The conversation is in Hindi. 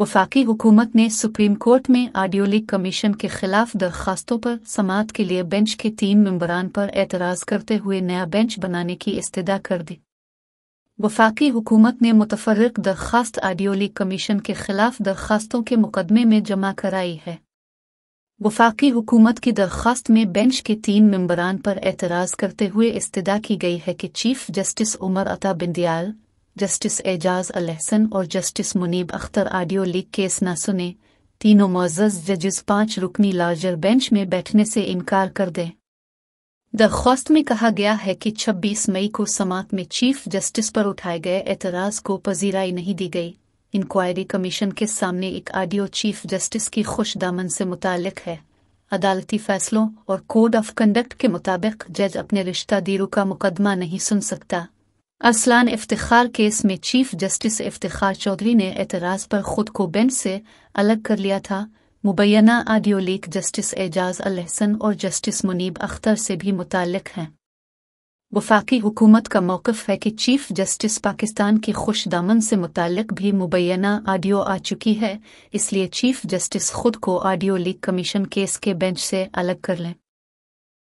वफाकी हुकूमत ने सुप्रीम कोर्ट में ऑडियो लीक कमीशन के खिलाफ दरखास्तों पर समात के लिए बेंच के तीन मंबरान पर एतराज़ करते हुए नया बेंच बनाने की इस्तः कर दी वफाकी हुकूमत ने मुतफरक दरखास्त ऑडियो लीक कमीशन के खिलाफ दरखास्तों के मुकदमे में जमा कराई है वफाकी हुकूमत की दरख्वास्त में बेंच के तीन मम्बरान पर एतराज़ करते हुए इस्तः की गई है कि चीफ जस्टिस उमर अता बिंदियाल जस्टिस एजाज अलहसन और justice Munib Akhtar audio leak case न सुने तीनों मोजस जजेस पांच रुकनी लार्जर बेंच में बैठने से इनकार कर दें दरख्वास्त में कहा गया है कि 26 मई को समात में चीफ जस्टिस पर उठाए गए एतराज़ को पजीराई नहीं दी गई इंक्वायरी कमीशन के सामने एक ऑडियो चीफ जस्टिस की खुश दामन से मुतक है अदालती फैसलों और कोड ऑफ कंडक्ट के मुताबिक जज अपने रिश्ता दीरू का मुकदमा नहीं सुन सकता असलान इफ्तार केस में चीफ जस्टिस इफ्तार चौधरी ने एतराज़ पर खुद को बेंच से अलग कर लिया था मुबैना आडियो लीक जस्टिस एजाज अलहसन और जस्टिस मुनीब अख्तर से भी मुतल हैं वफाकी हुकूमत का मौकफ है कि चीफ जस्टिस पाकिस्तान की खुश दामन से मुतल भी मुबैना आडियो आ चुकी है इसलिए चीफ जस्टिस खुद को आडियो लीक कमीशन केस के बेंच से अलग कर लें